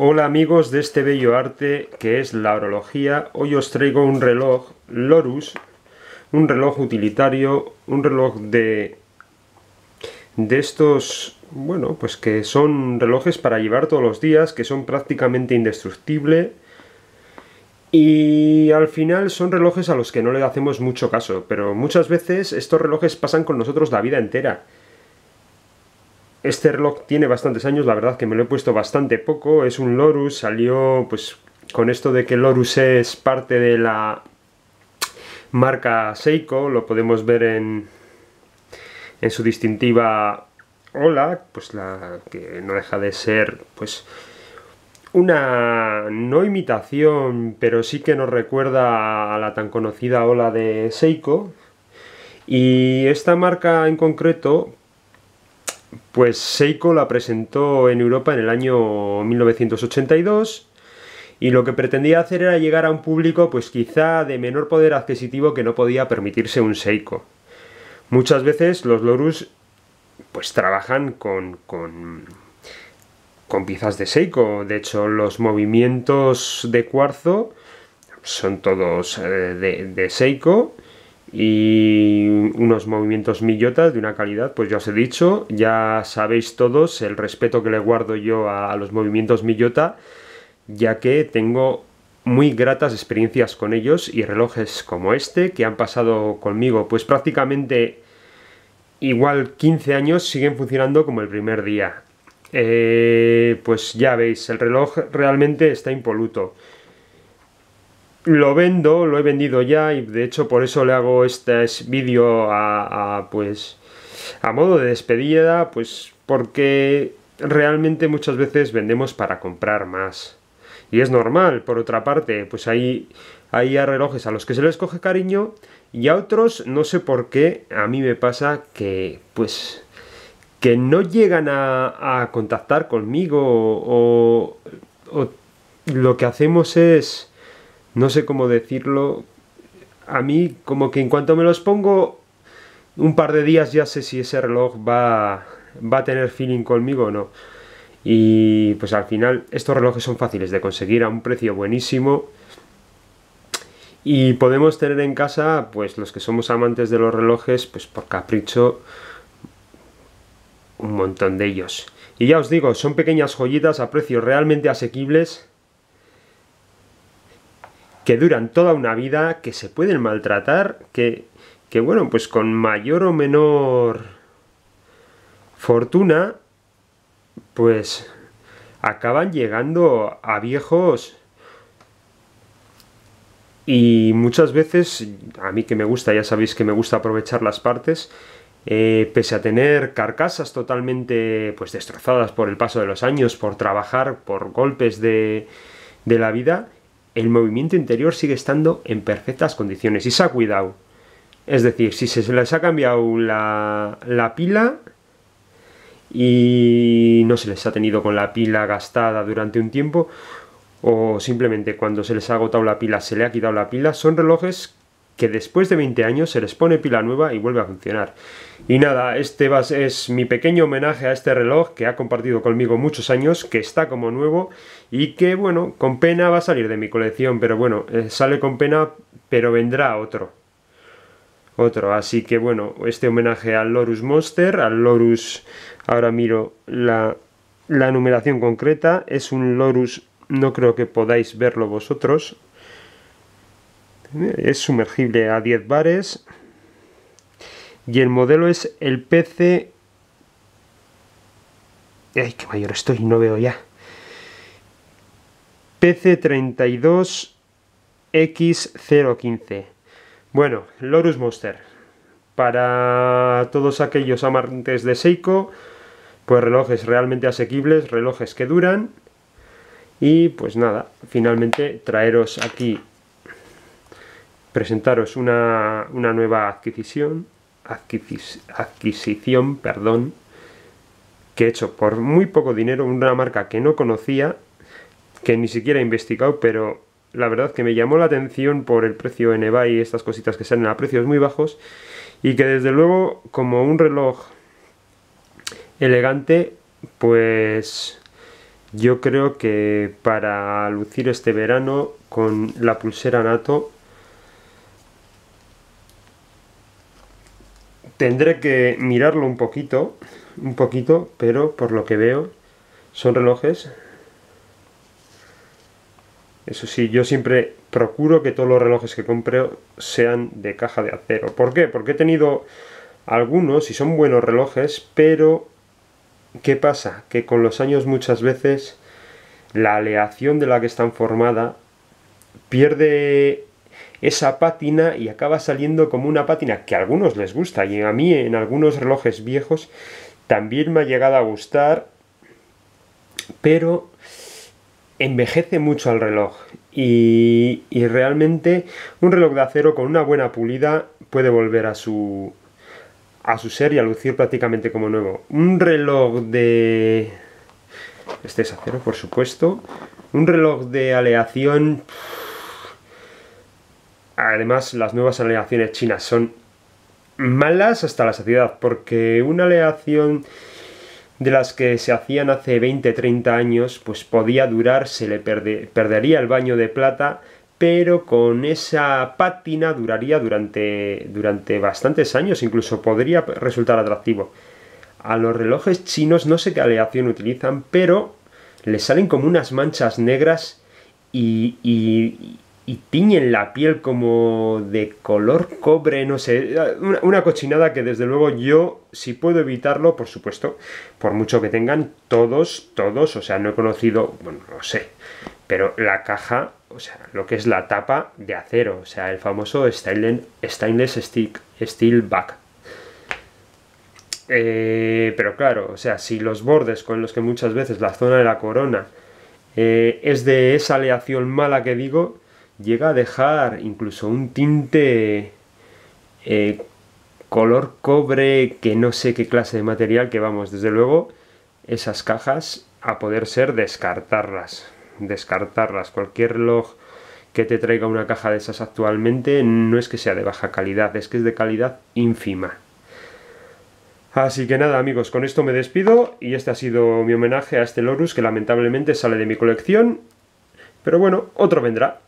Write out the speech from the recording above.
Hola amigos de este bello arte que es la orología. Hoy os traigo un reloj Lorus, un reloj utilitario, un reloj de de estos, bueno, pues que son relojes para llevar todos los días, que son prácticamente indestructible y al final son relojes a los que no le hacemos mucho caso, pero muchas veces estos relojes pasan con nosotros la vida entera. Este reloj tiene bastantes años, la verdad que me lo he puesto bastante poco, es un Lorus, salió pues con esto de que Lorus es parte de la marca Seiko, lo podemos ver en, en su distintiva Ola, pues la que no deja de ser pues una no imitación, pero sí que nos recuerda a la tan conocida Ola de Seiko. Y esta marca en concreto, pues Seiko la presentó en Europa en el año 1982 y lo que pretendía hacer era llegar a un público pues quizá de menor poder adquisitivo que no podía permitirse un Seiko. Muchas veces los Lorus pues trabajan con, con, piezas de Seiko, de hecho los movimientos de cuarzo son todos eh, de Seiko y unos movimientos Miyota de una calidad, pues ya os he dicho, ya sabéis todos el respeto que le guardo yo a, los movimientos millota, ya que tengo muy gratas experiencias con ellos y relojes como este que han pasado conmigo pues prácticamente igual 15 años siguen funcionando como el primer día. Eh, pues ya veis, el reloj realmente está impoluto lo vendo, lo he vendido ya y de hecho por eso le hago este vídeo a, pues a modo de despedida, pues porque realmente muchas veces vendemos para comprar más. Y es normal, por otra parte, pues hay, hay relojes a los que se les coge cariño y a otros, no sé por qué, a mí me pasa que pues que no llegan a, contactar conmigo o lo que hacemos es no sé cómo decirlo, a mí como que en cuanto me los pongo un par de días ya sé si ese reloj va, va a tener feeling conmigo o no. Y pues al final estos relojes son fáciles de conseguir a un precio buenísimo. Y podemos tener en casa, pues los que somos amantes de los relojes, pues por capricho, un montón de ellos. Y ya os digo, son pequeñas joyitas a precios realmente asequibles que duran toda una vida, que se pueden maltratar, que, que bueno, pues con mayor o menor fortuna, pues acaban llegando a viejos y muchas veces, a mí que me gusta, ya sabéis que me gusta aprovechar las partes, eh, pese a tener carcasas totalmente pues destrozadas por el paso de los años, por trabajar, por golpes de, de la vida, el movimiento interior sigue estando en perfectas condiciones y se ha cuidado. Es decir, si se les ha cambiado la, pila y no se les ha tenido con la pila gastada durante un tiempo, o simplemente cuando se les ha agotado la pila se le ha quitado la pila, son relojes que después de 20 años se les pone pila nueva y vuelve a funcionar. Y nada, este es mi pequeño homenaje a este reloj que ha compartido conmigo muchos años, que está como nuevo y que bueno, con pena va a salir de mi colección, pero bueno, eh, sale con pena, pero vendrá otro. Otro, así que bueno, este homenaje al Lorus Monster, al Lorus, ahora miro la, numeración concreta, es un Lorus, no creo que podáis verlo vosotros, es sumergible a 10 bares y el modelo es el PC ay qué mayor estoy no veo ya PC32 X015 bueno, Lorus Monster para todos aquellos amantes de Seiko pues relojes realmente asequibles relojes que duran y pues nada, finalmente traeros aquí presentaros una, nueva adquisición, adquisición, perdón, que he hecho por muy poco dinero, una marca que no conocía, que ni siquiera he investigado, pero la verdad que me llamó la atención por el precio en eBay y estas cositas que salen a precios muy bajos y que desde luego como un reloj elegante, pues yo creo que para lucir este verano con la pulsera Nato Tendré que mirarlo un poquito, un poquito, pero por lo que veo son relojes. Eso sí, yo siempre procuro que todos los relojes que compre sean de caja de acero. ¿Por qué? Porque he tenido algunos y son buenos relojes, pero ¿qué pasa? Que con los años muchas veces la aleación de la que están formada pierde esa pátina y acaba saliendo como una pátina que a algunos les gusta y a mí en algunos relojes viejos también me ha llegado a gustar, pero envejece mucho al reloj y, y realmente un reloj de acero con una buena pulida puede volver a su a su ser y a lucir prácticamente como nuevo. Un reloj de... Este es acero, por supuesto. Un reloj de aleación Además, las nuevas aleaciones chinas son malas hasta la saciedad, porque una aleación de las que se hacían hace 20, 30 años, pues podía durar, se le perdería el baño de plata, pero con esa pátina duraría durante, durante bastantes años, incluso podría resultar atractivo. A los relojes chinos no sé qué aleación utilizan, pero les salen como unas manchas negras y, y tiñen la piel como de color cobre, no sé, una, cochinada que desde luego yo, si puedo evitarlo, por supuesto, por mucho que tengan, todos, todos, o sea, no he conocido, bueno, no sé, pero la caja, o sea, lo que es la tapa de acero, o sea, el famoso stainless, steel back. Eh, pero claro, o sea, si los bordes con los que muchas veces la zona de la corona eh, es de esa aleación mala que digo, llega a dejar incluso un tinte eh, color cobre que no sé qué clase de material que vamos desde luego esas cajas a poder ser descartarlas descartarlas cualquier log que te traiga una caja de esas actualmente no es que sea de baja calidad es que es de calidad ínfima Así que nada amigos, con esto me despido y este ha sido mi homenaje a este Lorus que lamentablemente sale de mi colección, pero bueno, otro vendrá.